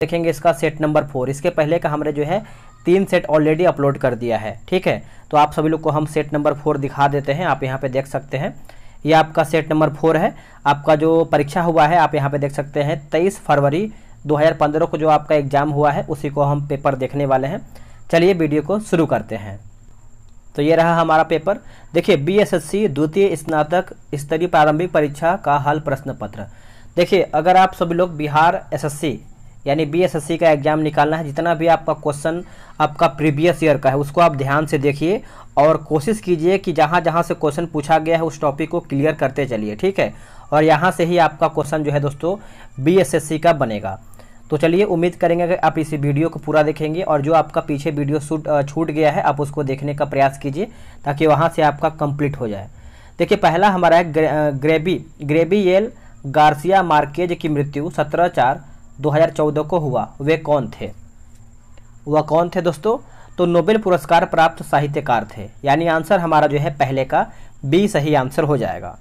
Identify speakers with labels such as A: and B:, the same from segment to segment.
A: देखेंगे इसका set number four इसके पहले का हमने जो है तीन सेट ऑलरेडी अपलोड कर दिया है ठीक है तो आप सभी लोग को हम सेट नंबर फोर दिखा देते हैं आप यहाँ पे देख सकते हैं ये आपका सेट नंबर फोर है आपका जो परीक्षा हुआ है आप यहाँ पे देख सकते हैं तेईस फरवरी 2015 को जो आपका एग्जाम हुआ है उसी को हम पेपर देखने वाले हैं चलिए वीडियो को शुरू करते हैं तो ये रहा हमारा पेपर देखिए सी द्वितीय स्नातक स्तरीय प्रारंभिक परीक्षा का हल प्रश्न पत्र देखिए अगर आप सभी लोग बिहार सी यानी बीएसएससी का एग्जाम निकालना है जितना भी आपका क्वेश्चन आपका प्रीवियस ईयर का है उसको आप ध्यान से देखिए और कोशिश कीजिए कि जहाँ जहाँ से क्वेश्चन पूछा गया है उस टॉपिक को क्लियर करते चलिए ठीक है और यहाँ से ही आपका क्वेश्चन जो है दोस्तों बीएसएससी का बनेगा तो चलिए उम्मीद करेंगे कि आप इसी वीडियो को पूरा देखेंगे और जो आपका पीछे वीडियो शूट छूट गया है आप उसको देखने का प्रयास कीजिए ताकि वहाँ से आपका कंप्लीट हो जाए देखिए पहला हमारा है ग्रे, ग्रेबी ग्रेबी येल गार्सिया मार्केज की मृत्यु सत्रह चार 2014 को हुआ वे कौन थे वह कौन थे दोस्तों तो नोबेल पुरस्कार प्राप्त साहित्यकार थे यानी आंसर हमारा जो है पहले का बी सही आंसर हो जाएगा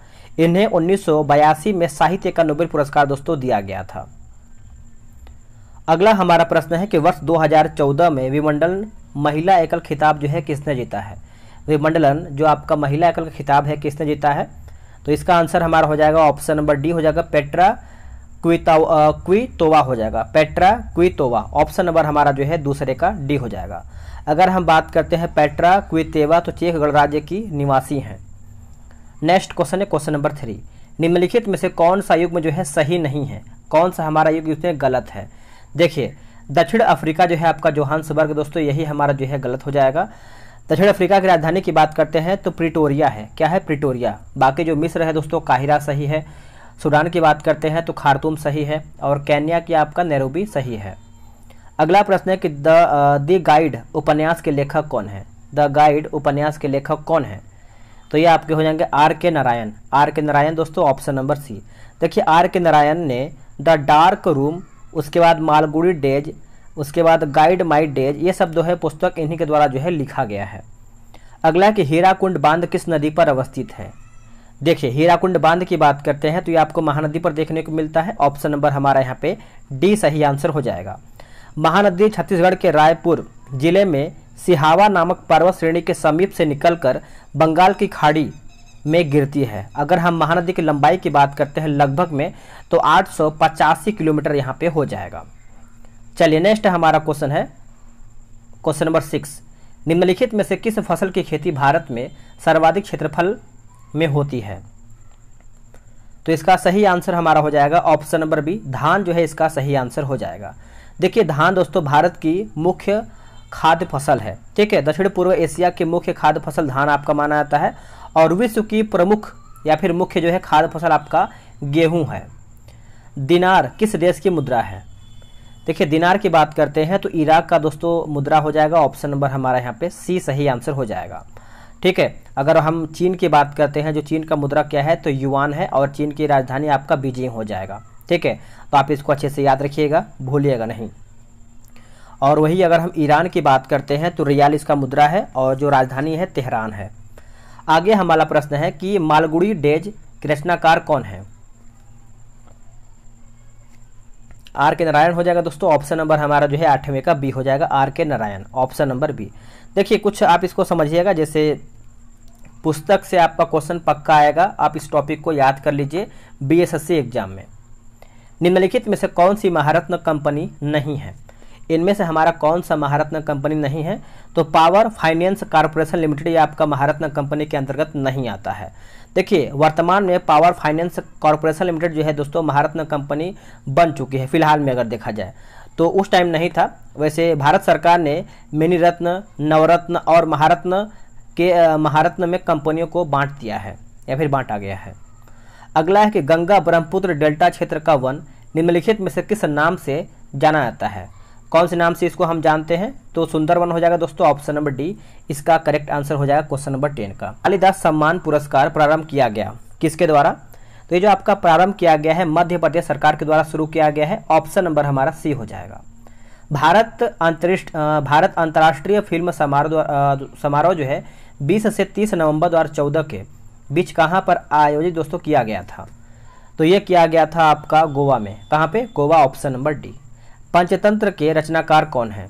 A: इन्हें उन्नीस में साहित्य का नोबेल पुरस्कार दोस्तों दिया गया था अगला हमारा प्रश्न है कि वर्ष 2014 में विमंडलन महिला एकल खिताब जो है किसने जीता है विमंडलन जो आपका महिला एकल खिताब है किसने जीता है तो इसका आंसर हमारा हो जाएगा ऑप्शन नंबर डी हो जाएगा पेट्रा क्वितोवा हो जाएगा पेट्रा क्वितोवा ऑप्शन नंबर हमारा जो है दूसरे का डी हो जाएगा अगर हम बात करते हैं पेट्रा क्वितेवा तो चेक गणराज्य की निवासी हैं नेक्स्ट क्वेश्चन है क्वेश्चन नंबर थ्री निम्नलिखित में से कौन सा युग में जो है सही नहीं है कौन सा हमारा युग इसमें गलत है देखिए दक्षिण अफ्रीका जो है आपका जोहान्सबर्ग दोस्तों यही हमारा जो है गलत हो जाएगा दक्षिण अफ्रीका की राजधानी की बात करते हैं तो प्रिटोरिया है क्या है प्रिटोरिया बाकी जो मिस्र है दोस्तों काहिरा सही है सूडान की बात करते हैं तो खारतूम सही है और कैनिया की आपका नैरोबी सही है अगला प्रश्न है कि द द गाइड उपन्यास के लेखक कौन है द गाइड उपन्यास के लेखक कौन है तो ये आपके हो जाएंगे आर के नारायण आर के नारायण दोस्तों ऑप्शन नंबर सी देखिए आर के नारायण ने द डार्क रूम उसके बाद मालगुड़ी डेज उसके बाद गाइड माई डेज ये सब जो है पुस्तक इन्हीं के द्वारा जो है लिखा गया है अगला कि हीराकुंड बांध किस नदी पर अवस्थित है देखिए हीराकुंड बांध की बात करते हैं तो ये आपको महानदी पर देखने को मिलता है ऑप्शन नंबर हमारा यहाँ पे डी सही आंसर हो जाएगा महानदी छत्तीसगढ़ के रायपुर जिले में सिहावा नामक पर्वत श्रेणी के समीप से निकलकर बंगाल की खाड़ी में गिरती है अगर हम महानदी की लंबाई की बात करते हैं लगभग में तो आठ किलोमीटर यहाँ पे हो जाएगा चलिए नेक्स्ट हमारा क्वेश्चन है क्वेश्चन नंबर सिक्स निम्नलिखित में से किस फसल की खेती भारत में सर्वाधिक क्षेत्रफल में होती है तो इसका सही आंसर हमारा हो जाएगा ऑप्शन नंबर बी धान जो है इसका सही आंसर हो जाएगा देखिए धान दोस्तों भारत की मुख्य खाद्य फसल है ठीक है दक्षिण पूर्व एशिया की मुख्य खाद्य फसल धान आपका माना जाता है और विश्व की प्रमुख या फिर मुख्य जो है खाद्य फसल आपका गेहूं है दिनार किस देश की मुद्रा है देखिए दिनार की बात करते हैं तो इराक का दोस्तों मुद्रा हो जाएगा ऑप्शन नंबर हमारा यहाँ पे सी सही आंसर हो जाएगा ठीक है अगर हम चीन की बात करते हैं जो चीन का मुद्रा क्या है तो युवान है और चीन की राजधानी आपका बीजिंग हो जाएगा ठीक है तो आप इसको अच्छे से याद रखिएगा भूलिएगा नहीं और वही अगर हम ईरान की बात करते हैं तो रियाल इसका मुद्रा है और जो राजधानी है तेहरान है आगे हमारा प्रश्न है कि मालगुड़ी डेज कृष्णाकार कौन है आर के नारायण हो जाएगा दोस्तों ऑप्शन नंबर हमारा जो है आठवें का बी हो जाएगा आर के नारायण ऑप्शन नंबर बी देखिए कुछ आप इसको समझिएगा जैसे पुस्तक से आपका क्वेश्चन पक्का आएगा आप इस टॉपिक को याद कर लीजिए बीएसएससी एग्जाम में निम्नलिखित में से कौन सी महारत्न कंपनी नहीं है इनमें से हमारा कौन सा महारत्न कंपनी नहीं है तो पावर फाइनेंस कॉरपोरेशन लिमिटेड आपका महारत्न कंपनी के अंतर्गत नहीं आता है देखिए वर्तमान में पावर फाइनेंस कॉरपोरेशन लिमिटेड जो है दोस्तों महारत्न कंपनी बन चुकी है फिलहाल में अगर देखा जाए तो उस टाइम नहीं था वैसे भारत सरकार ने मिनी रत्न नवरत्न और महारत्न के महारत्न में कंपनियों को बांट दिया है या फिर बांटा गया है अगला है कि गंगा ब्रह्मपुत्र डेल्टा क्षेत्र का वन निम्नलिखित में से किस नाम से जाना जाता है कौन से नाम से इसको हम जानते हैं तो सुंदर वन हो जाएगा दोस्तों ऑप्शन नंबर डी इसका करेक्ट आंसर हो जाएगा क्वेश्चन नंबर टेन का कालिदास सम्मान पुरस्कार प्रारंभ किया गया किसके द्वारा तो ये जो आपका प्रारंभ किया गया है मध्य प्रदेश सरकार के द्वारा शुरू किया गया है ऑप्शन नंबर हमारा सी हो जाएगा भारत अंतरिष्ट भारत अंतर्राष्ट्रीय फिल्म समारोह समारोह जो है 20 से 30 नवंबर 2014 के बीच कहाँ पर आयोजित दोस्तों किया गया था तो ये किया गया था आपका गोवा में कहाँ पे Goa option number D Panchatantra के रचनाकार कौन है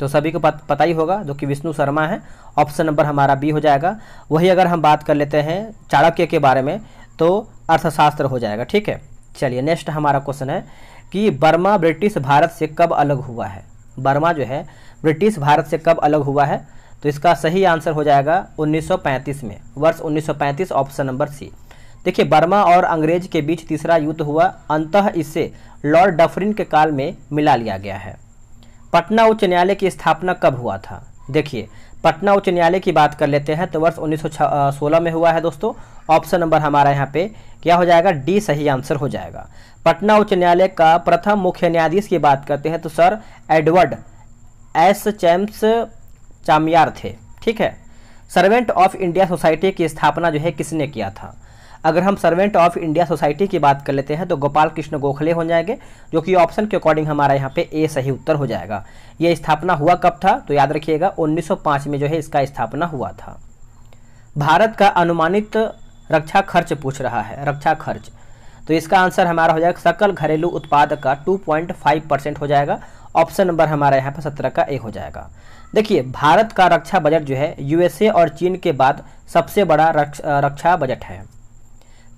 A: तो सभी को पता ही होगा जो कि विष्णु शर्मा है ऑप्शन नंबर हमारा बी हो जाएगा वही अगर हम बात कर लेते हैं चाणक्य के बारे में तो अर्थशास्त्र हो जाएगा ठीक है चलिए नेक्स्ट हमारा क्वेश्चन है कि बर्मा ब्रिटिश भारत से कब अलग हुआ है बर्मा जो है ब्रिटिश भारत से कब अलग हुआ है तो इसका सही आंसर हो जाएगा 1935 में वर्ष 1935 ऑप्शन नंबर सी देखिए बर्मा और अंग्रेज के बीच तीसरा युद्ध हुआ अंतः इसे लॉर्ड डफरिन के काल में मिला लिया गया है पटना उच्च न्यायालय की स्थापना कब हुआ था देखिए पटना उच्च न्यायालय की बात कर लेते हैं तो वर्ष उन्नीस में हुआ है दोस्तों ऑप्शन नंबर हमारा यहाँ पे क्या हो जाएगा डी सही आंसर हो जाएगा पटना उच्च न्यायालय का प्रथम मुख्य न्यायाधीश की बात करते हैं तो सर एडवर्ड एस चैम्स चामियार थे ठीक है सर्वेंट ऑफ इंडिया सोसाइटी की स्थापना जो है किसने किया था अगर हम सर्वेंट ऑफ इंडिया सोसाइटी की बात कर लेते हैं तो गोपाल कृष्ण गोखले हो जाएंगे जो कि ऑप्शन के अकॉर्डिंग हमारा यहाँ पे ए सही उत्तर हो जाएगा ये स्थापना हुआ कब था तो याद रखिएगा 1905 में जो है इसका स्थापना हुआ था भारत का अनुमानित रक्षा खर्च पूछ रहा है रक्षा खर्च तो इसका आंसर हमारा हो जाएगा सकल घरेलू उत्पाद का टू परसेंट हो जाएगा ऑप्शन नंबर हमारा यहाँ पर सत्रह का ए हो जाएगा देखिए भारत का रक्षा बजट जो है यूएसए और चीन के बाद सबसे बड़ा रक्ष, रक्षा बजट है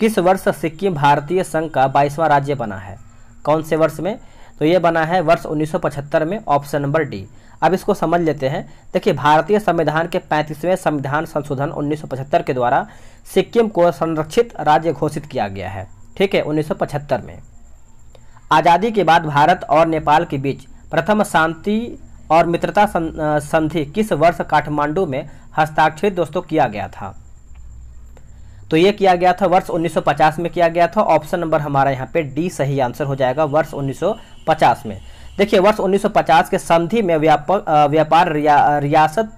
A: किस वर्ष सिक्किम भारतीय संघ का बाईसवां राज्य बना है कौन से वर्ष में तो ये बना है वर्ष 1975 में ऑप्शन नंबर डी अब इसको समझ लेते हैं देखिए भारतीय संविधान के 35वें संविधान संशोधन 1975 के द्वारा सिक्किम को संरक्षित राज्य घोषित किया गया है ठीक है 1975 में आज़ादी के बाद भारत और नेपाल के बीच प्रथम शांति और मित्रता संधि किस वर्ष काठमांडू में हस्ताक्षरित दोस्तों किया गया था तो ये किया गया था वर्ष 1950 में किया गया था ऑप्शन नंबर हमारा यहाँ पे डी सही आंसर हो जाएगा वर्ष 1950 में देखिए वर्ष 1950 के संधि में व्यापक व्यापार रिया, रियासत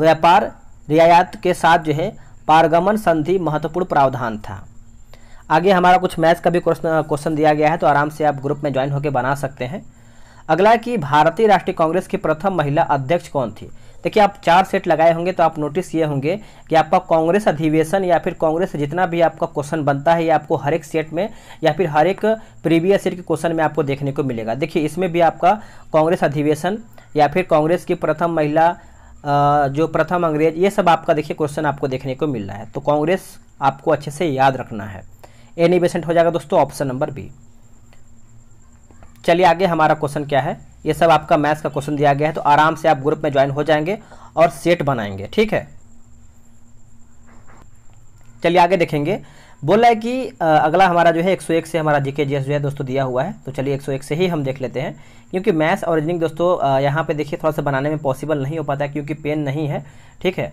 A: व्यापार रियायत के साथ जो है पारगमन संधि महत्वपूर्ण प्रावधान था आगे हमारा कुछ मैथ्स का भी क्वेश्चन दिया गया है तो आराम से आप ग्रुप में ज्वाइन होकर बना सकते हैं अगला कि भारतीय राष्ट्रीय कांग्रेस की प्रथम महिला अध्यक्ष कौन थी देखिए आप चार सेट लगाए होंगे तो आप नोटिस ये होंगे कि आपका कांग्रेस अधिवेशन या फिर कांग्रेस जितना भी आपका क्वेश्चन बनता है ये आपको हर एक सेट में या फिर हर एक प्रीवियस सेट के क्वेश्चन में आपको देखने को मिलेगा देखिए इसमें भी आपका कांग्रेस अधिवेशन या फिर कांग्रेस की प्रथम महिला जो प्रथम अंग्रेज ये सब आपका देखिए क्वेश्चन आपको देखने को मिल रहा है तो कांग्रेस आपको अच्छे से याद रखना है एनी बेसेंट हो जाएगा दोस्तों ऑप्शन नंबर बी चलिए आगे हमारा क्वेश्चन क्या है ये सब आपका मैथ्स का क्वेश्चन दिया गया है तो आराम से आप ग्रुप में ज्वाइन हो जाएंगे और सेट बनाएंगे ठीक है चलिए आगे देखेंगे बोला है कि अगला हमारा जो है 101 से हमारा जीके जीएस जो है दोस्तों दिया हुआ है तो चलिए 101 से ही हम देख लेते हैं क्योंकि मैथ्स और रीजनिंग दोस्तों यहाँ पे देखिए थोड़ा सा बनाने में पॉसिबल नहीं हो पाता है क्योंकि पेन नहीं है ठीक है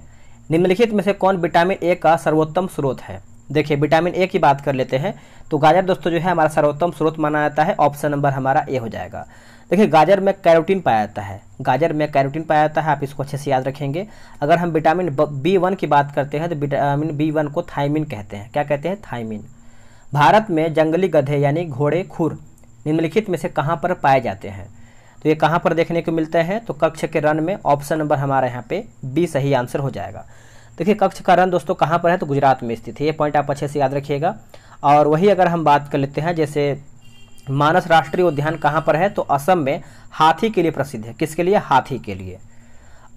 A: निम्नलिखित में से कौन विटामिन ए का सर्वोत्तम स्रोत है देखिए विटामिन ए की बात कर लेते हैं तो गाजर दोस्तों जो है हमारा सर्वोत्तम स्रोत माना जाता है ऑप्शन नंबर हमारा ए हो जाएगा देखिए गाजर में कैरोटीन पाया जाता है गाजर में कैरोटीन पाया जाता है आप इसको अच्छे से याद रखेंगे अगर हम विटामिन बी वन की बात करते हैं तो विटामिन बी वन को थाइमिन कहते हैं क्या कहते हैं थाइमिन भारत में जंगली गधे यानी घोड़े खुर निम्नलिखित में से कहाँ पर पाए जाते हैं तो ये कहाँ पर देखने को मिलते हैं तो कक्ष के रन में ऑप्शन नंबर हमारे यहाँ पे बी सही आंसर हो जाएगा देखिए कक्ष का रन दोस्तों कहाँ पर है तो गुजरात में स्थित है ये पॉइंट आप अच्छे से याद रखिएगा और वही अगर हम बात कर लेते हैं जैसे मानस राष्ट्रीय उद्यान कहाँ पर है तो असम में हाथी के लिए प्रसिद्ध है किसके लिए हाथी के लिए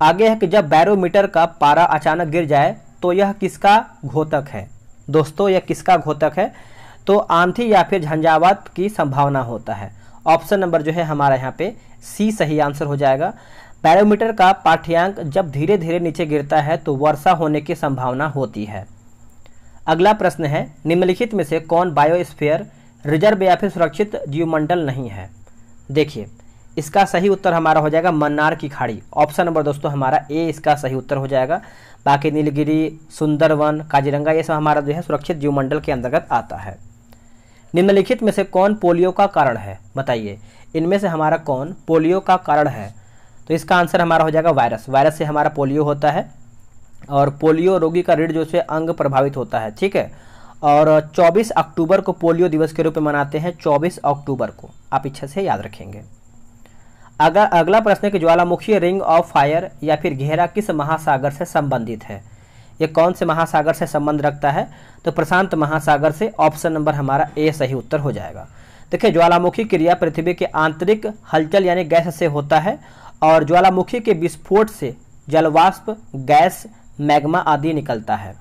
A: आगे है कि जब बैरोमीटर का पारा अचानक गिर जाए तो यह किसका घोतक है दोस्तों यह किसका घोतक है तो आंधी या फिर झंझावात की संभावना होता है ऑप्शन नंबर जो है हमारा यहाँ पे सी सही आंसर हो जाएगा बैरोमीटर का पाठ्यांक जब धीरे धीरे नीचे गिरता है तो वर्षा होने की संभावना होती है अगला प्रश्न है निम्नलिखित में से कौन बायोस्फीयर रिजर्व या फिर सुरक्षित जीवमंडल नहीं है देखिए इसका सही उत्तर हमारा हो जाएगा मन्नार की खाड़ी ऑप्शन नंबर दोस्तों हमारा ए इसका सही उत्तर हो जाएगा बाकी नीलगिरी सुंदरवन काजीरंगा ये सब हमारा जो है सुरक्षित जीवमंडल के अंतर्गत आता है निम्नलिखित में से कौन पोलियो का कारण है बताइए इनमें से हमारा कौन पोलियो का कारण है तो इसका आंसर हमारा हो जाएगा वायरस वायरस से हमारा पोलियो होता है और पोलियो रोगी का रीढ़ जो है अंग प्रभावित होता है ठीक है और 24 अक्टूबर को पोलियो दिवस के रूप में मनाते हैं 24 अक्टूबर को आप इच्छा से याद रखेंगे अगर अगला प्रश्न कि ज्वालामुखी रिंग ऑफ फायर या फिर घेरा किस महासागर से संबंधित है ये कौन से महासागर से संबंध रखता है तो प्रशांत महासागर से ऑप्शन नंबर हमारा ए सही उत्तर हो जाएगा देखिए ज्वालामुखी क्रिया पृथ्वी के आंतरिक हलचल यानी गैस से होता है और ज्वालामुखी के विस्फोट से जलवाष्प गैस मैग्मा आदि निकलता है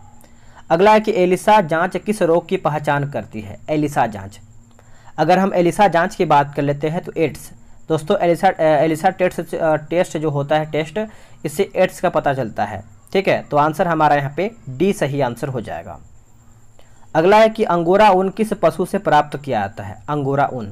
A: अगला है कि एलिसा जांच किस रोग की पहचान करती है एलिसा जांच अगर हम एलिसा जांच की बात कर लेते हैं तो एड्स दोस्तों एलिसा एलिसा टेस्ट टेस्ट जो होता है टेस्ट इससे एड्स का पता चलता है ठीक है तो आंसर हमारा यहाँ पे डी सही आंसर हो जाएगा अगला है कि अंगोरा ऊन किस पशु से प्राप्त किया जाता है अंगोरा ऊन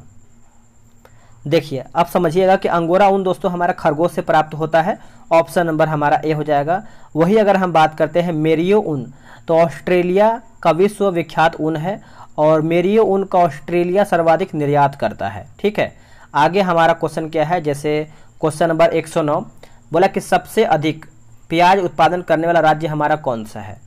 A: देखिए आप समझिएगा कि अंगोरा ऊन दोस्तों हमारा खरगोश से प्राप्त होता है ऑप्शन नंबर हमारा ए हो जाएगा वही अगर हम बात करते हैं मेरियो ऊन तो ऑस्ट्रेलिया का विश्व विख्यात ऊन है और मेरियो ऊन का ऑस्ट्रेलिया सर्वाधिक निर्यात करता है ठीक है आगे हमारा क्वेश्चन क्या है जैसे क्वेश्चन नंबर एक बोला कि सबसे अधिक प्याज उत्पादन करने वाला राज्य हमारा कौन सा है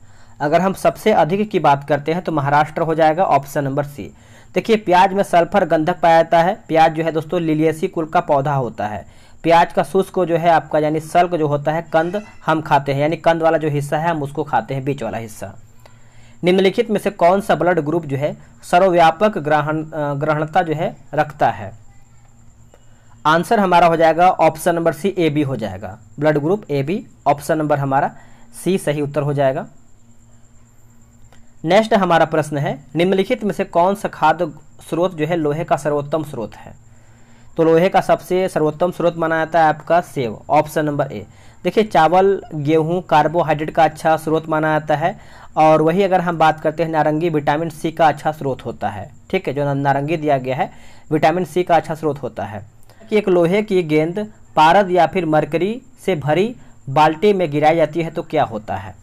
A: अगर हम सबसे अधिक की बात करते हैं तो महाराष्ट्र हो जाएगा ऑप्शन नंबर सी देखिए प्याज में सल्फर गंधक पाया जाता है प्याज जो है दोस्तों लिलियसी कुल का पौधा होता है प्याज का शुष्क जो है आपका यानी सल्क जो होता है कंद हम खाते हैं यानी कंद वाला जो हिस्सा है हम उसको खाते हैं बीच वाला हिस्सा निम्नलिखित में से कौन सा ब्लड ग्रुप जो है सर्वव्यापक ग्रहण ग्रहणता जो है रखता है आंसर हमारा हो जाएगा option number C A B हो जाएगा blood group A B option number हमारा सी सही उत्तर हो जाएगा नेक्स्ट हमारा प्रश्न है निम्नलिखित में से कौन सा खाद्य स्रोत जो है लोहे का सर्वोत्तम स्रोत है तो लोहे का सबसे सर्वोत्तम स्रोत माना जाता है आपका सेव ऑप्शन नंबर ए देखिए चावल गेहूं कार्बोहाइड्रेट का अच्छा स्रोत माना जाता है और वही अगर हम बात करते हैं नारंगी विटामिन सी का अच्छा स्रोत होता है ठीक है जो नारंगी दिया गया है विटामिन सी का अच्छा स्रोत होता है कि एक लोहे की गेंद पारद या फिर मरकरी से भरी बाल्टी में गिराई जाती है तो क्या होता है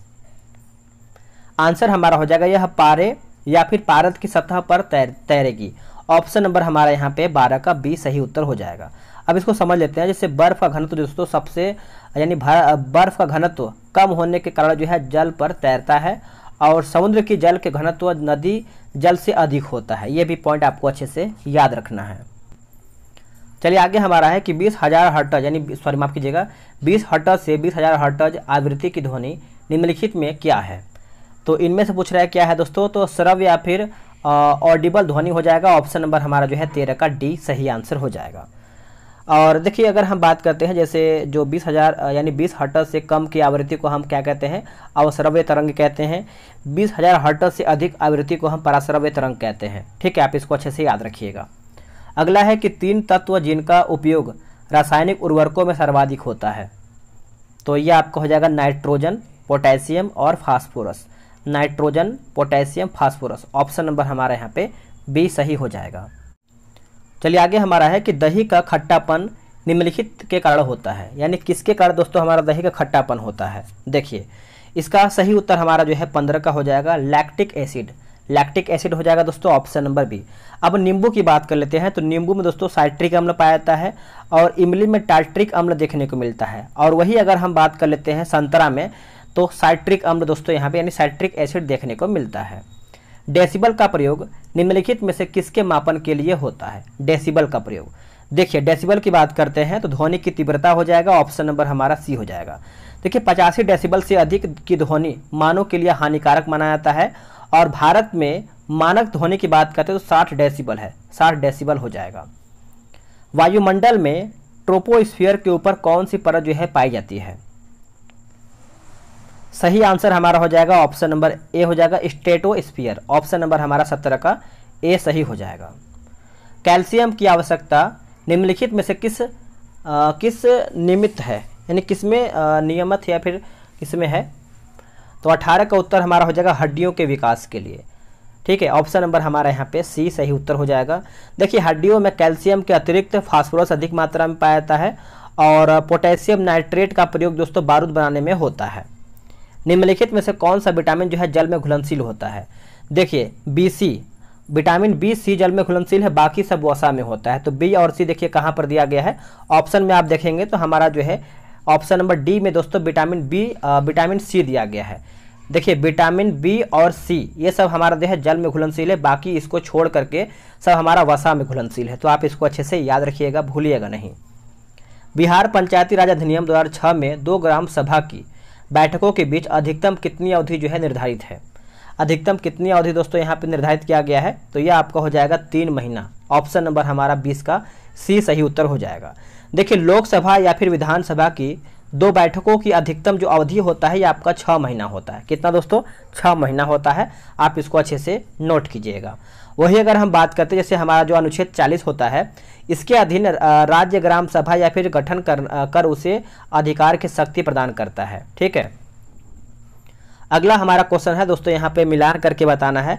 A: आंसर हमारा हो जाएगा यह पारे या फिर पारद की सतह पर तैर तैरेगी ऑप्शन नंबर हमारा यहाँ पे बारह का बी सही उत्तर हो जाएगा अब इसको समझ लेते हैं जैसे बर्फ़ का घनत्व दोस्तों सबसे यानी बर्फ़ का घनत्व कम होने के कारण जो है जल पर तैरता है और समुद्र की जल के घनत्व नदी जल से अधिक होता है ये भी पॉइंट आपको अच्छे से याद रखना है चलिए आगे हमारा है कि बीस हज़ार हर्टज यानी सॉरी माफ़ कीजिएगा बीस हर्टज से बीस हज़ार हर्टज आवृत्ति की ध्वनि निम्नलिखित में क्या है तो इनमें से पूछ रहा है क्या है दोस्तों तो सरव या फिर ऑडिबल ध्वनि हो जाएगा ऑप्शन नंबर हमारा जो है तेरह का डी सही आंसर हो जाएगा और देखिए अगर हम बात करते हैं जैसे जो 20,000 यानी 20 हर्टज से कम की आवृत्ति को हम क्या कहते हैं अवसरव्य तरंग कहते हैं 20,000 हर्टज से अधिक आवृत्ति को हम परासरव्य तरंग कहते हैं ठीक है आप इसको अच्छे से याद रखिएगा अगला है कि तीन तत्व जिनका उपयोग रासायनिक उर्वरकों में सर्वाधिक होता है तो यह आपका हो जाएगा नाइट्रोजन पोटेशियम और phosphorus nitrogen potassium phosphorus option number हमारे यहाँ पे बी सही हो जाएगा चलिए आगे हमारा है कि दही का खट्टापन निम्नलिखित के कारण होता है यानी किसके कारण दोस्तों हमारा दही का खट्टापन होता है देखिए इसका सही उत्तर हमारा जो है पंद्रह का हो जाएगा लैक्टिक एसिड लैक्टिक एसिड हो जाएगा दोस्तों ऑप्शन नंबर बी अब नींबू की बात कर लेते हैं तो नींबू में दोस्तों साइट्रिक अम्ल पाया जाता है और इमली में टाइट्रिक अम्ल देखने को मिलता है और वही अगर हम बात कर लेते हैं संतरा में तो साइट्रिक अम्ल दोस्तों यहाँ पे यानी साइट्रिक एसिड देखने को मिलता है डेसिबल का प्रयोग निम्नलिखित में से किसके मापन के लिए होता है डेसिबल का प्रयोग देखिए डेसिबल की बात करते हैं तो ध्वनि की तीव्रता हो जाएगा ऑप्शन नंबर हमारा सी हो जाएगा देखिए पचासी डेसिबल से अधिक की ध्वनि मानव के लिए हानिकारक माना जाता है और भारत में मानक ध्वनि की बात करते हैं तो साठ डेसिबल है साठ डेसिबल हो जाएगा वायुमंडल में ट्रोपोस्फीयर के ऊपर कौन सी परत जो है पाई जाती है सही आंसर हमारा हो जाएगा ऑप्शन नंबर ए हो जाएगा स्टेटो स्पीयर ऑप्शन नंबर हमारा सत्रह का ए सही हो जाएगा कैल्शियम की आवश्यकता निम्नलिखित में से किस आ, किस निमित्त है यानी किसमें नियमित या फिर किसमें है तो अठारह का उत्तर हमारा हो जाएगा हड्डियों के विकास के लिए ठीक है ऑप्शन नंबर हमारा यहाँ पे सी सही उत्तर हो जाएगा देखिए हड्डियों में कैल्शियम के अतिरिक्त फास्फोरस अधिक मात्रा में पाया जाता है और पोटेशियम नाइट्रेट का प्रयोग दोस्तों बारूद बनाने में होता है निम्नलिखित में से कौन सा विटामिन जो है जल में घुलनशील होता है देखिए B C vitamin B C जल में घुलनशील है बाकी सब वसा में होता है तो बी और सी देखिए कहाँ पर दिया गया है ऑप्शन में आप देखेंगे तो हमारा जो है ऑप्शन नंबर डी में दोस्तों विटामिन बी विटामिन सी दिया गया है देखिए विटामिन बी और सी ये सब हमारा जो है जल में घुलनशील है बाकी इसको छोड़ करके सब हमारा वसा में घुलनशील है तो आप इसको अच्छे से याद रखिएगा भूलिएगा नहीं बिहार पंचायती राज अधिनियम छः में दो ग्राम सभा की बैठकों के बीच अधिकतम कितनी अवधि जो है निर्धारित है अधिकतम कितनी अवधि दोस्तों यहाँ पे निर्धारित किया गया है तो यह आपका हो जाएगा तीन महीना ऑप्शन नंबर हमारा बीस का सी सही उत्तर हो जाएगा देखिए लोकसभा या फिर विधानसभा की दो बैठकों की अधिकतम जो अवधि होता है ये आपका छः महीना होता है कितना दोस्तों छः महीना होता है आप इसको अच्छे से नोट कीजिएगा वही अगर हम बात करते हैं जैसे हमारा जो अनुच्छेद 40 होता है इसके अधीन राज्य ग्राम सभा या फिर गठन कर कर उसे अधिकार की शक्ति प्रदान करता है ठीक है अगला हमारा क्वेश्चन है दोस्तों यहाँ पे मिलान करके बताना है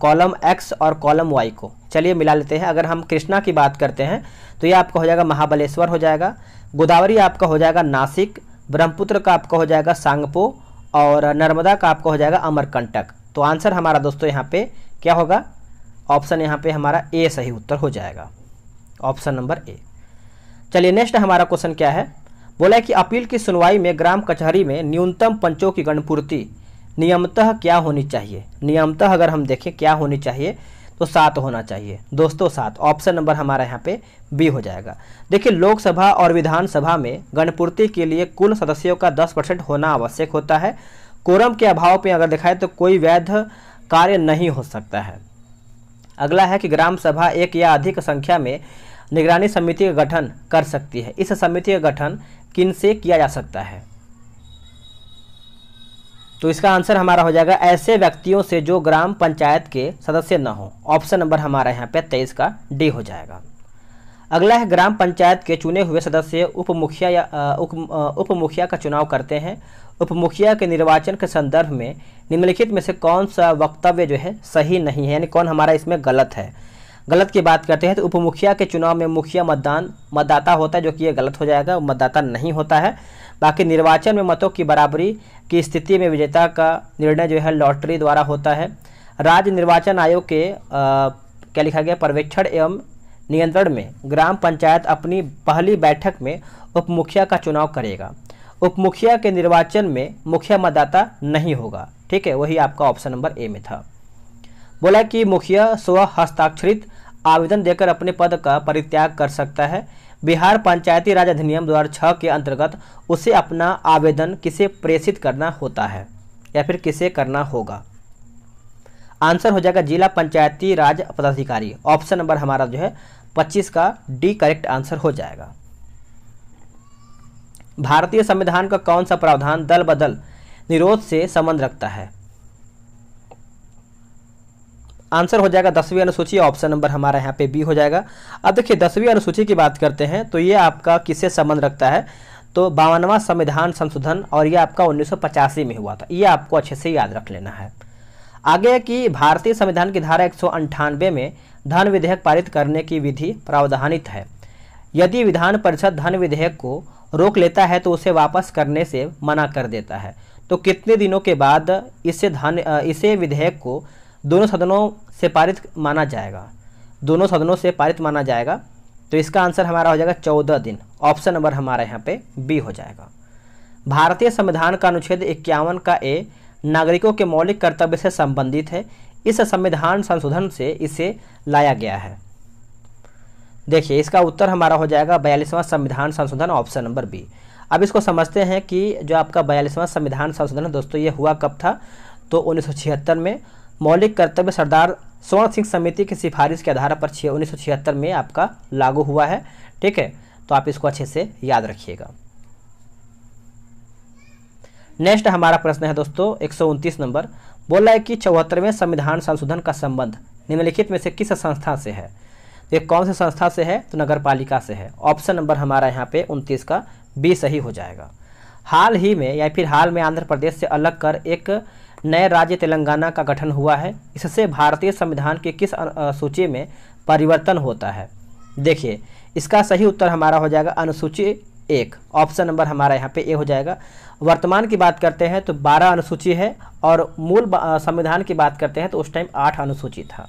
A: कॉलम एक्स और कॉलम वाई को चलिए मिला लेते हैं अगर हम कृष्णा की बात करते हैं तो ये आपका हो जाएगा महाबलेश्वर हो जाएगा गोदावरी आपका हो जाएगा नासिक ब्रह्मपुत्र का आपका हो जाएगा सांगपो और नर्मदा का आपका हो जाएगा अमरकंटक तो आंसर हमारा दोस्तों यहाँ पे क्या होगा ऑप्शन यहाँ पे हमारा ए सही उत्तर हो जाएगा ऑप्शन नंबर ए चलिए नेक्स्ट हमारा क्वेश्चन क्या है बोला है कि अपील की सुनवाई में ग्राम कचहरी में न्यूनतम पंचों की गणपूर्ति नियमतः क्या होनी चाहिए नियमतः अगर हम देखें क्या होनी चाहिए तो सात होना चाहिए दोस्तों सात ऑप्शन नंबर हमारा यहाँ पे बी हो जाएगा देखिए लोकसभा और विधानसभा में गणपूर्ति के लिए कुल सदस्यों का दस परसेंट होना आवश्यक होता है कोरम के अभाव पे अगर है तो कोई वैध कार्य नहीं हो सकता है अगला है कि ग्राम सभा एक या अधिक संख्या में निगरानी समिति का गठन कर सकती है इस समिति का गठन किन से किया जा सकता है तो इसका आंसर हमारा हो जाएगा ऐसे व्यक्तियों से जो ग्राम पंचायत के सदस्य न हो ऑप्शन नंबर हमारा यहाँ पे तेईस का डी हो जाएगा अगला है ग्राम पंचायत के चुने हुए सदस्य उप मुखिया या उप मुखिया का चुनाव करते हैं उप मुखिया के निर्वाचन के संदर्भ में निम्नलिखित में से कौन सा वक्तव्य जो है सही नहीं है यानी कौन हमारा इसमें गलत है गलत की बात करते हैं तो उप मुखिया के चुनाव में मुखिया मतदान मतदाता होता है जो कि ये गलत हो जाएगा मतदाता नहीं होता है बाकी निर्वाचन में मतों की बराबरी की स्थिति में विजेता का निर्णय जो है लॉटरी द्वारा होता है राज्य निर्वाचन आयोग के आ, क्या लिखा गया पर्यवेक्षण एवं नियंत्रण में ग्राम पंचायत अपनी पहली बैठक में उपमुखिया का चुनाव करेगा उपमुखिया के निर्वाचन में मुखिया मतदाता नहीं होगा ठीक है वही आपका ऑप्शन नंबर ए में था बोला कि मुखिया स्व हस्ताक्षरित आवेदन देकर अपने पद का परित्याग कर सकता है बिहार पंचायती राज अधिनियम दो छह के अंतर्गत उसे अपना आवेदन किसे प्रेषित करना होता है या फिर किसे करना होगा आंसर हो जाएगा जिला पंचायती राज पदाधिकारी ऑप्शन नंबर हमारा जो है 25 का डी करेक्ट आंसर हो जाएगा भारतीय संविधान का कौन सा प्रावधान दल बदल निरोध से संबंध रखता है आंसर हो जाएगा दसवीं अनुसूची ऑप्शन नंबर हमारा यहाँ पे बी हो जाएगा अब देखिए दसवीं अनुसूची की बात करते हैं तो ये आपका किससे संबंध रखता है तो बावनवा संविधान संशोधन और ये आपका उन्नीस में हुआ था ये आपको अच्छे से याद रख लेना है आगे कि भारतीय संविधान की धारा एक में धन विधेयक पारित करने की विधि प्रावधानित है यदि विधान परिषद धन विधेयक को रोक लेता है तो उसे वापस करने से मना कर देता है तो कितने दिनों के बाद इसे धन इसे विधेयक को दोनों सदनों से पारित माना जाएगा दोनों सदनों से पारित माना जाएगा तो इसका आंसर हमारा हो जाएगा चौदह दिन ऑप्शन नंबर हमारा यहाँ पे बी हो जाएगा भारतीय संविधान का अनुच्छेद इक्यावन का ए नागरिकों के मौलिक कर्तव्य से संबंधित है इस संविधान संशोधन से इसे लाया गया है देखिए इसका उत्तर हमारा हो जाएगा बयालीसवां संविधान संशोधन ऑप्शन नंबर बी अब इसको समझते हैं कि जो आपका बयालीसवां संविधान संशोधन है दोस्तों ये हुआ कब था तो उन्नीस में मौलिक कर्तव्य सरदार स्वर्ण सिंह समिति की सिफारिश के आधार पर उन्नीस में आपका लागू हुआ है ठीक है तो आप इसको अच्छे से याद रखिएगा नेक्स्ट हमारा प्रश्न है दोस्तों एक नंबर बोला है कि चौहत्तरवें संविधान संशोधन का संबंध निम्नलिखित में से किस संस्था से है तो ये कौन से संस्था से है तो नगर पालिका से है ऑप्शन नंबर हमारा यहाँ पे उनतीस का बी सही हो जाएगा हाल ही में या फिर हाल में आंध्र प्रदेश से अलग कर एक नए राज्य तेलंगाना का गठन हुआ है इससे भारतीय संविधान की किस सूची में परिवर्तन होता है देखिए इसका सही उत्तर हमारा हो जाएगा अनुसूची एक ऑप्शन नंबर हमारा यहाँ पे ए हो जाएगा वर्तमान की बात करते हैं तो बारह अनुसूची है और मूल संविधान की बात करते हैं तो उस टाइम आठ अनुसूची था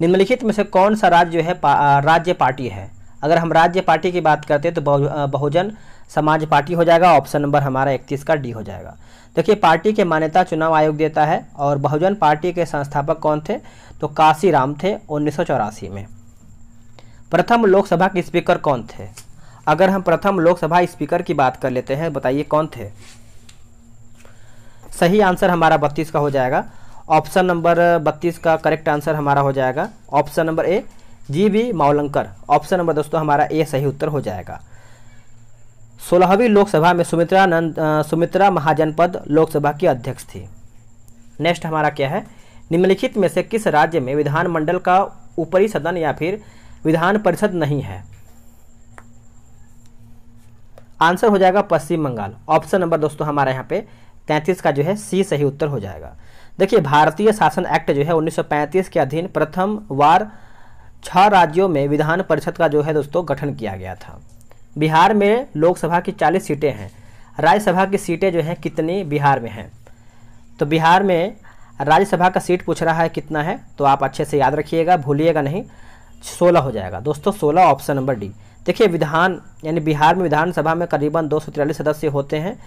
A: निम्नलिखित में से कौन सा राज्य जो है पा, राज्य पार्टी है अगर हम राज्य पार्टी की बात करते हैं तो बहुजन समाज पार्टी हो जाएगा ऑप्शन नंबर हमारा इकतीस का डी हो जाएगा देखिए पार्टी के मान्यता चुनाव आयोग देता है और बहुजन पार्टी के संस्थापक कौन थे तो काशी राम थे उन्नीस में प्रथम लोकसभा के स्पीकर कौन थे अगर हम प्रथम लोकसभा स्पीकर की बात कर लेते हैं बताइए कौन थे सही आंसर हमारा बत्तीस का हो जाएगा ऑप्शन नंबर बत्तीस का करेक्ट आंसर हमारा हो जाएगा option number A G B Mavalankar option number दोस्तों हमारा ए सही उत्तर हो जाएगा सोलहवीं लोकसभा में सुमित्रा नंद सुमित्रा महाजनपद लोकसभा की अध्यक्ष थी नेक्स्ट हमारा क्या है निम्नलिखित में से किस राज्य में विधानमंडल का ऊपरी सदन या फिर विधान परिषद नहीं है आंसर हो जाएगा पश्चिम बंगाल ऑप्शन नंबर दोस्तों हमारे यहाँ पे तैंतीस का जो है सी सही उत्तर हो जाएगा देखिए भारतीय शासन एक्ट जो है 1935 के अधीन प्रथम वार छह राज्यों में विधान परिषद का जो है दोस्तों गठन किया गया था बिहार में लोकसभा की 40 सीटें हैं राज्यसभा की सीटें जो हैं कितनी बिहार में हैं तो बिहार में राज्यसभा का सीट पूछ रहा है कितना है तो आप अच्छे से याद रखिएगा भूलिएगा नहीं सोलह हो जाएगा दोस्तों सोलह ऑप्शन नंबर डी देखिए विधान यानी बिहार में विधानसभा में करीबन दो सदस्य होते हैं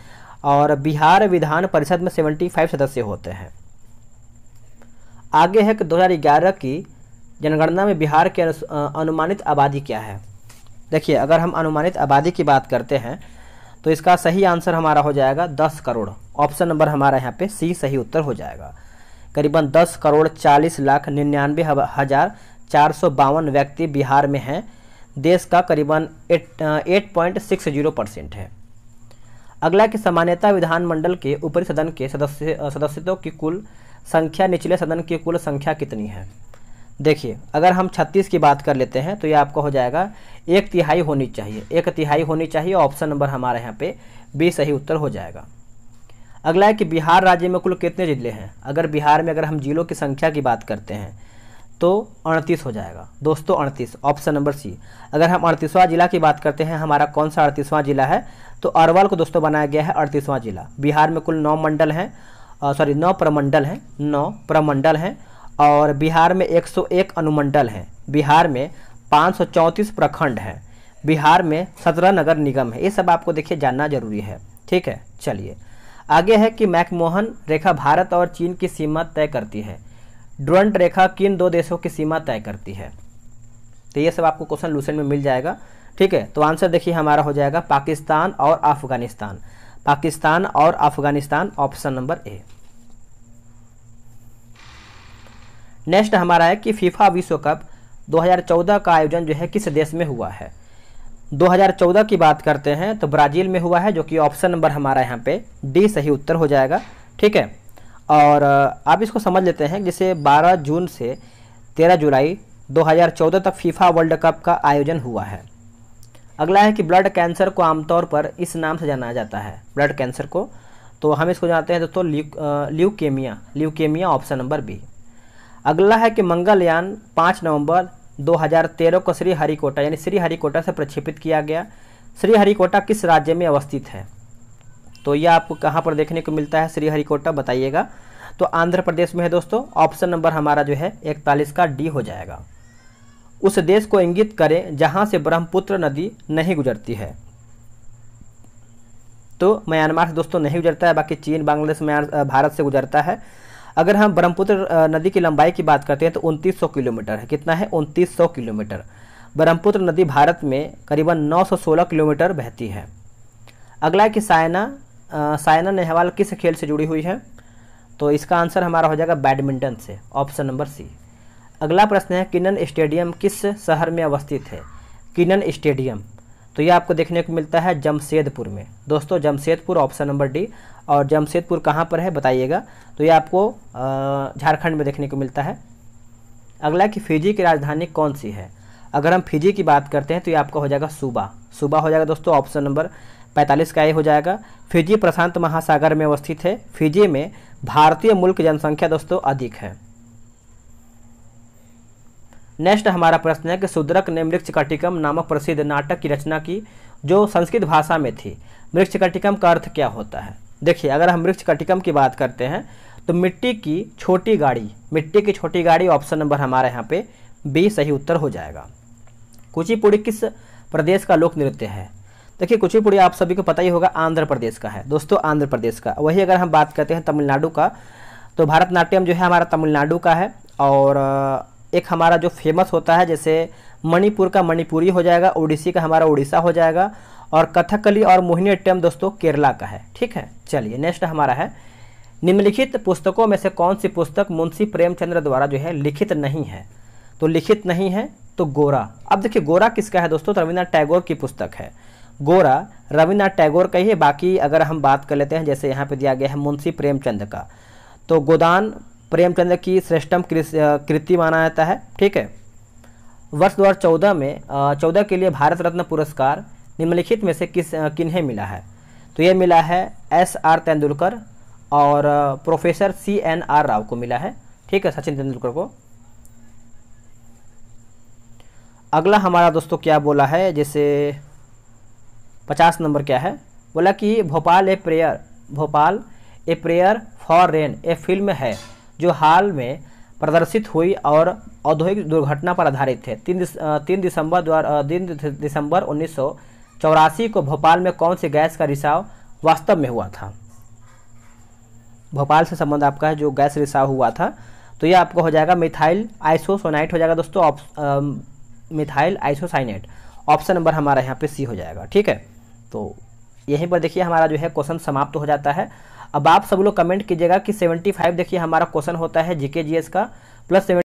A: और बिहार विधान परिषद में 75 सदस्य होते हैं आगे है कि 2011 की जनगणना में बिहार के अनुमानित आबादी क्या है देखिए अगर हम अनुमानित आबादी की बात करते हैं तो इसका सही आंसर हमारा हो जाएगा 10 करोड़ ऑप्शन नंबर हमारा यहाँ पे सी सही उत्तर हो जाएगा करीबन 10 करोड़ 40 लाख निन्यानवे हज़ार चार व्यक्ति बिहार में हैं देश का करीबन eight point six zero percent है अगला कि सामान्यता विधानमंडल के ऊपरी सदन के सदस्य सदस्यों की कुल संख्या निचले सदन की कुल संख्या कितनी है देखिए अगर हम 36 की बात कर लेते हैं तो ये आपका हो जाएगा एक तिहाई होनी चाहिए एक तिहाई होनी चाहिए ऑप्शन नंबर हमारे यहाँ पे बी सही उत्तर हो जाएगा अगला है कि बिहार राज्य में कुल कितने जिले हैं अगर बिहार में अगर हम जिलों की संख्या की बात करते हैं तो अड़तीस हो जाएगा दोस्तों अड़तीस ऑप्शन नंबर सी अगर हम अड़तीसवां जिला की बात करते हैं हमारा कौन सा अड़तीसवां जिला है तो अरवल को दोस्तों बनाया गया है अड़तीसवां जिला बिहार में कुल नौ मंडल हैं सॉरी नौ प्रमंडल हैं नौ प्रमंडल हैं और बिहार में 101 अनुमंडल हैं बिहार में पाँच प्रखंड हैं बिहार में सत्रह नगर निगम है ये सब आपको देखिए जानना जरूरी है ठीक है चलिए आगे है कि मैकमोहन रेखा भारत और चीन की सीमा तय करती है ड्रंट रेखा किन दो देशों की सीमा तय करती है तो ये सब आपको क्वेश्चन लूसेंट में मिल जाएगा ठीक है तो आंसर देखिए हमारा हो जाएगा पाकिस्तान और अफगानिस्तान पाकिस्तान और Afghanistan option number A next हमारा है कि फीफा विश्व कप 2014 का आयोजन जो है किस देश में हुआ है 2014 की बात करते हैं तो ब्राज़ील में हुआ है जो कि ऑप्शन नंबर हमारा यहाँ पे डी सही उत्तर हो जाएगा ठीक है और आप इसको समझ लेते हैं जैसे 12 जून से 13 जुलाई 2014 तक फीफा वर्ल्ड कप का आयोजन हुआ है अगला है कि ब्लड कैंसर को आमतौर पर इस नाम से जाना जाता है ब्लड कैंसर को तो हम इसको जानते हैं दोस्तों ल्यू leukaemia leukaemia option number B अगला है कि मंगलयान पाँच नवंबर 2013 को श्री हरिकोटा यानी श्री हरिकोटा से प्रक्षेपित किया गया श्री हरिकोटा किस राज्य में अवस्थित है तो यह आपको कहाँ पर देखने को मिलता है श्रीहरिकोटा बताइएगा तो आंध्र प्रदेश में है दोस्तों ऑप्शन नंबर हमारा जो है इकतालीस का डी हो जाएगा उस देश को इंगित करें जहाँ से ब्रह्मपुत्र नदी नहीं गुजरती है तो म्यांमार से दोस्तों नहीं गुजरता है बाकी चीन बांग्लादेश म्यांमार भारत से गुजरता है अगर हम ब्रह्मपुत्र नदी की लंबाई की बात करते हैं तो 2900 किलोमीटर है कितना है 2900 किलोमीटर ब्रह्मपुत्र नदी भारत में करीबन 916 किलोमीटर बहती है अगला कि सायना साइना नेहवाल किस खेल से जुड़ी हुई है तो इसका आंसर हमारा हो जाएगा बैडमिंटन से ऑप्शन नंबर सी अगला प्रश्न है किनन स्टेडियम किस शहर में अवस्थित है किनन स्टेडियम तो ये आपको देखने को मिलता है जमशेदपुर में दोस्तों जमशेदपुर ऑप्शन नंबर डी और जमशेदपुर कहाँ पर है बताइएगा तो ये आपको झारखंड में देखने को मिलता है अगला कि फिजी की राजधानी कौन सी है अगर हम फिजी की बात करते हैं तो ये आपका हो जाएगा सूबा सूबा हो जाएगा दोस्तों ऑप्शन नंबर पैंतालीस का ए हो जाएगा फिजी प्रशांत महासागर में अवस्थित है फिजी में भारतीय मूल की जनसंख्या दोस्तों अधिक है नेक्स्ट हमारा प्रश्न है कि सुद्रक ने मृक्षकटिकम नामक प्रसिद्ध नाटक की रचना की जो संस्कृत भाषा में थी मृक्षकटिकम का अर्थ क्या होता है देखिए अगर हम मृक्षकटिकम की बात करते हैं तो मिट्टी की छोटी गाड़ी मिट्टी की छोटी गाड़ी ऑप्शन नंबर हमारे यहाँ पे बी सही उत्तर हो जाएगा कुचिपुड़ी किस प्रदेश का लोक नृत्य है देखिए कुचिपुड़ी आप सभी को पता ही होगा आंध्र प्रदेश का है दोस्तों आंध्र प्रदेश का वही अगर हम बात करते हैं तमिलनाडु का तो भारतनाट्यम जो है हमारा तमिलनाडु का है और एक हमारा जो फेमस होता है जैसे मणिपुर का मणिपुरी हो जाएगा ओडिसी का हमारा उड़ीसा हो जाएगा और कथकली और मोहिनी अट्टम दोस्तों केरला का है ठीक है चलिए नेक्स्ट हमारा है निम्नलिखित पुस्तकों में से कौन सी पुस्तक मुंशी प्रेमचंद्र द्वारा जो है लिखित नहीं है तो लिखित नहीं है तो गोरा अब देखिए गोरा किसका है दोस्तों तो रविन्द्रनाथ टैगोर की पुस्तक है गोरा रविन्द्रनाथ टैगोर का ही है बाकी अगर हम बात कर लेते हैं जैसे यहाँ पे दिया गया है मुंशी प्रेमचंद का तो गोदान प्रेमचंद की श्रेष्ठम कृति माना जाता है ठीक है वर्ष दो में चौदह के लिए भारत रत्न पुरस्कार निम्नलिखित में से किस किन्हें मिला है तो यह मिला है एस आर तेंदुलकर और professor C N R Rao को मिला है ठीक है सचिन तेंदुलकर को अगला हमारा दोस्तों क्या बोला है जैसे पचास नंबर क्या है बोला कि Bhopal a prayer Bhopal a prayer for rain a film है जो हाल में प्रदर्शित हुई और औद्योगिक दुर्घटना पर आधारित है तीन दिस, तीन दिसंबर द्वारा तीन दिसंबर उन्नीस चौरासी को भोपाल में कौन से गैस का रिसाव वास्तव में हुआ था भोपाल से संबंध आपका है जो गैस रिसाव हुआ था तो यह आपका हो जाएगा मिथाइल आइसोसोनाइट हो जाएगा दोस्तों मिथाइल आइसोसाइनेट ऑप्शन नंबर हमारा यहाँ पे सी हो जाएगा ठीक है तो यहीं पर देखिए हमारा जो है क्वेश्चन समाप्त हो जाता है अब आप सब लोग कमेंट कीजिएगा कि 75 देखिए हमारा क्वेश्चन होता है जीके जीएस का प्लस